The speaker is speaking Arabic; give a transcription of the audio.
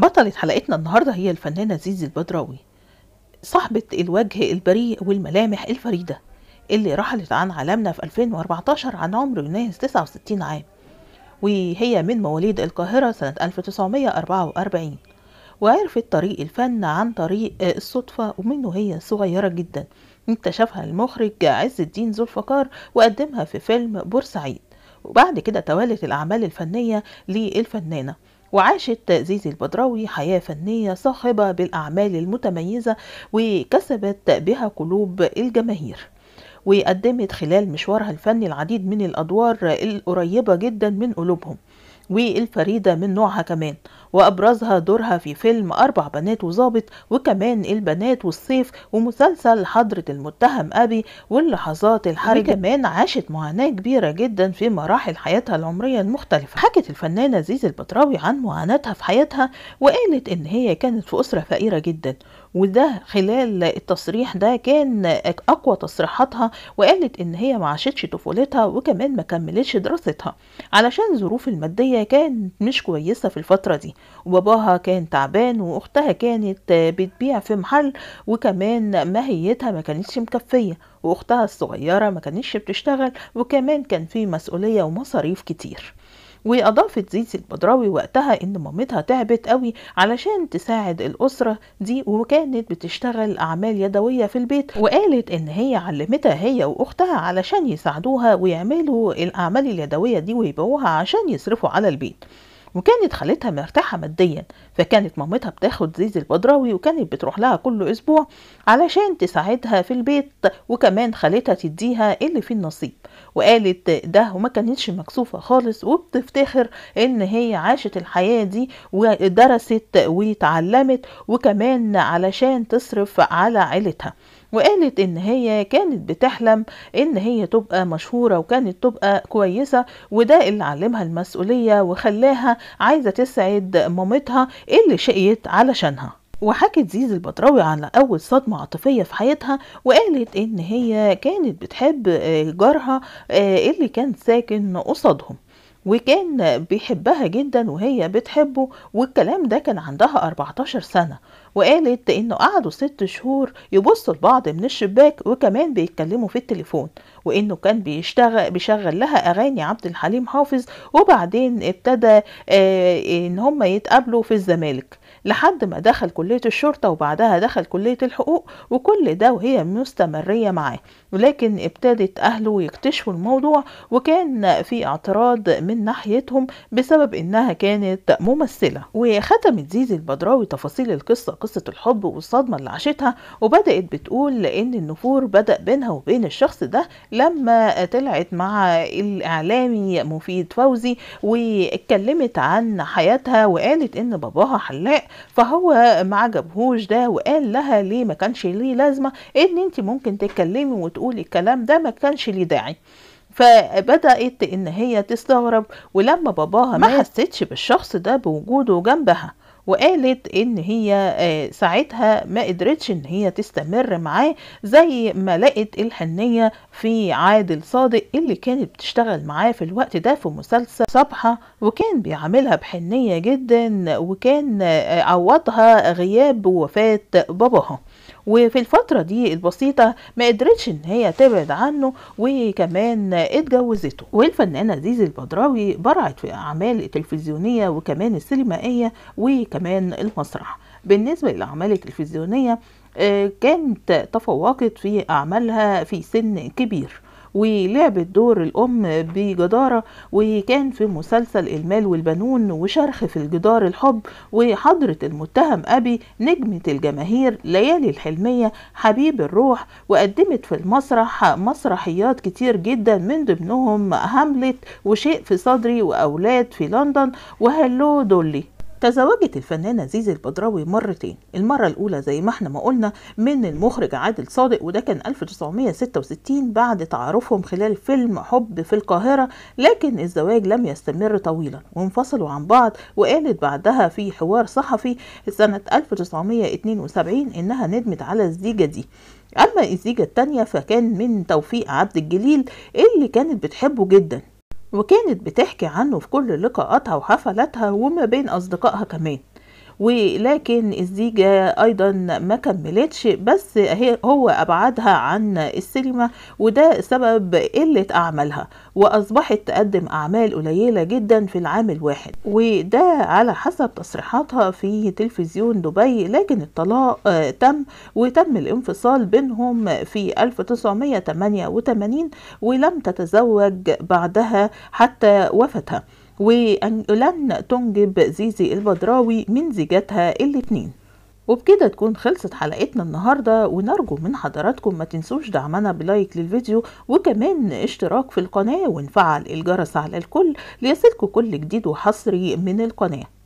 بطلة حلقتنا النهاردة هي الفنانة زيزي البدراوي صاحبة الوجه البريء والملامح الفريدة اللي رحلت عن عالمنا في 2014 عن عمر يناهز 69 عام وهي من مواليد القاهرة سنة 1944 وعرفت طريق الفن عن طريق الصدفة ومنه هي صغيرة جدا اكتشفها المخرج عز الدين ذو الفقار وقدمها في فيلم بورسعيد وبعد كده توالت الأعمال الفنية للفنانة وعاشت زيزي البدراوي حياة فنية صاخبة بالأعمال المتميزة وكسبت بها قلوب الجماهير وقدمت خلال مشوارها الفني العديد من الأدوار القريبة جدا من قلوبهم والفريدة من نوعها كمان وأبرزها دورها في فيلم أربع بنات وظابط وكمان البنات والصيف ومسلسل حضرة المتهم أبي واللحظات الحرجة كمان عاشت معاناة كبيرة جدا في مراحل حياتها العمرية المختلفة حكت الفنانة زيزي البطراوي عن معاناتها في حياتها وقالت إن هي كانت في أسرة فقيرة جدا وده خلال التصريح ده كان اقوى تصريحاتها وقالت ان هي ما عاشتش طفولتها وكمان ما كملتش دراستها علشان الظروف الماديه كانت مش كويسه في الفتره دي وباباها كان تعبان واختها كانت بتبيع في محل وكمان ماهيتها ما كانتش مكفيه واختها الصغيره ما كانتش بتشتغل وكمان كان في مسؤوليه ومصاريف كتير وأضافت زيزي البدراوي وقتها إن مامتها تعبت قوي علشان تساعد الأسرة دي وكانت بتشتغل أعمال يدوية في البيت وقالت إن هي علمتها هي وأختها علشان يساعدوها ويعملوا الأعمال اليدوية دي ويبيعوها عشان يصرفوا على البيت وكانت خالتها مرتاحة ماديا فكانت مامتها بتاخد زيزي البدراوي وكانت بتروح لها كل أسبوع علشان تساعدها في البيت وكمان خالتها تديها اللي فيه النصيب وقالت ده وما كانتش مكسوفة خالص وبتفتخر إن هي عاشت الحياة دي ودرست وتعلمت وكمان علشان تصرف على عيلتها وقالت ان هي كانت بتحلم ان هي تبقى مشهورة وكانت تبقى كويسة وده اللي علمها المسؤولية وخلاها عايزة تسعد مامتها اللي شقيت علشانها وحكت زيزي البدراوي على أول صدمة عاطفية في حياتها وقالت إن هي كانت بتحب جارها آه، اللي كان ساكن قصادهم وكان بيحبها جدا وهي بتحبه والكلام ده كان عندها 14 سنة وقالت انه قعدوا ست شهور يبصوا لبعض من الشباك وكمان بيتكلموا في التليفون وانه كان بيشتغل بيشغل لها اغاني عبد الحليم حافظ وبعدين ابتدى آه، ان هم يتقابلوا في الزمالك لحد ما دخل كلية الشرطة وبعدها دخل كلية الحقوق وكل ده وهي مستمرية معاه ولكن ابتدت أهله يكتشفوا الموضوع وكان في اعتراض من ناحيتهم بسبب إنها كانت ممثلة وختمت زيزي البدراوي تفاصيل القصة قصة الحب والصدمة اللي عاشتها وبدأت بتقول لأن النفور بدأ بينها وبين الشخص ده لما طلعت مع الإعلامي مفيد فوزي واتكلمت عن حياتها وقالت إن باباها حلاق فهو ما عجبهوش ده وقال لها ليه ما كانش ليه لازمه ان انت ممكن تتكلمي وتقولي الكلام ده ما كانش ليه داعي فبدأت إن هي تستغرب ولما باباها ما حستش بالشخص ده بوجوده جنبها وقالت ان هي آه، ساعتها ما قدرتش ان هي تستمر معاه زي ما لقت الحنية في عادل صادق اللي كانت بتشتغل معاه في الوقت ده في مسلسل صبحة وكان بيعاملها بحنية جدا وكان آه، عوضها غياب وفاة باباها وفي الفترة دي البسيطة ما قدرتش ان هي تبعد عنه وكمان اتجوزته والفنانة زيزي البدراوي برعت في اعمال التلفزيونية وكمان السينمائية كمان المسرح بالنسبة للأعمال التلفزيونية آه، كانت تفوقت في أعمالها في سن كبير ولعبت دور الأم بجدارة وكان في مسلسل المال والبنون وشرخ في الجدار الحب وحضرة المتهم أبي نجمة الجماهير ليالي الحلمية حبيب الروح وقدمت في المسرح مسرحيات كتير جدا من ضمنهم هاملت وشيء في صدري وأولاد في لندن وهلو دولي تزوجت الفنانة زيزي البدراوي مرتين المرة الأولى زي ما احنا ما قلنا من المخرج عادل صادق وده كان 1966 بعد تعارفهم خلال فيلم حب في القاهرة لكن الزواج لم يستمر طويلا وانفصلوا عن بعض وقالت بعدها في حوار صحفي سنة 1972 إنها ندمت على الزيجة دي أما الزيجة التانية فكان من توفيق عبد الجليل اللي كانت بتحبه جدا وكانت بتحكي عنه في كل لقاءاتها وحفلاتها وما بين أصدقائها كمان ولكن الزيجة أيضا ما كملتش بس هي هو أبعدها عن السينما وده سبب قلة أعمالها وأصبحت تقدم أعمال قليلة جدا في العام الواحد وده على حسب تصريحاتها في تلفزيون دبي لكن الطلاق آه، تم وتم الانفصال بينهم في 1988 ولم تتزوج بعدها حتى وفتها وأن لن تنجب زيزي البدراوي من زيجاتها الاتنين وبكده تكون خلصت حلقتنا النهاردة ونرجو من حضراتكم ما تنسوش دعمنا بلايك للفيديو وكمان اشتراك في القناة ونفعل الجرس على الكل ليصلكوا كل جديد وحصري من القناة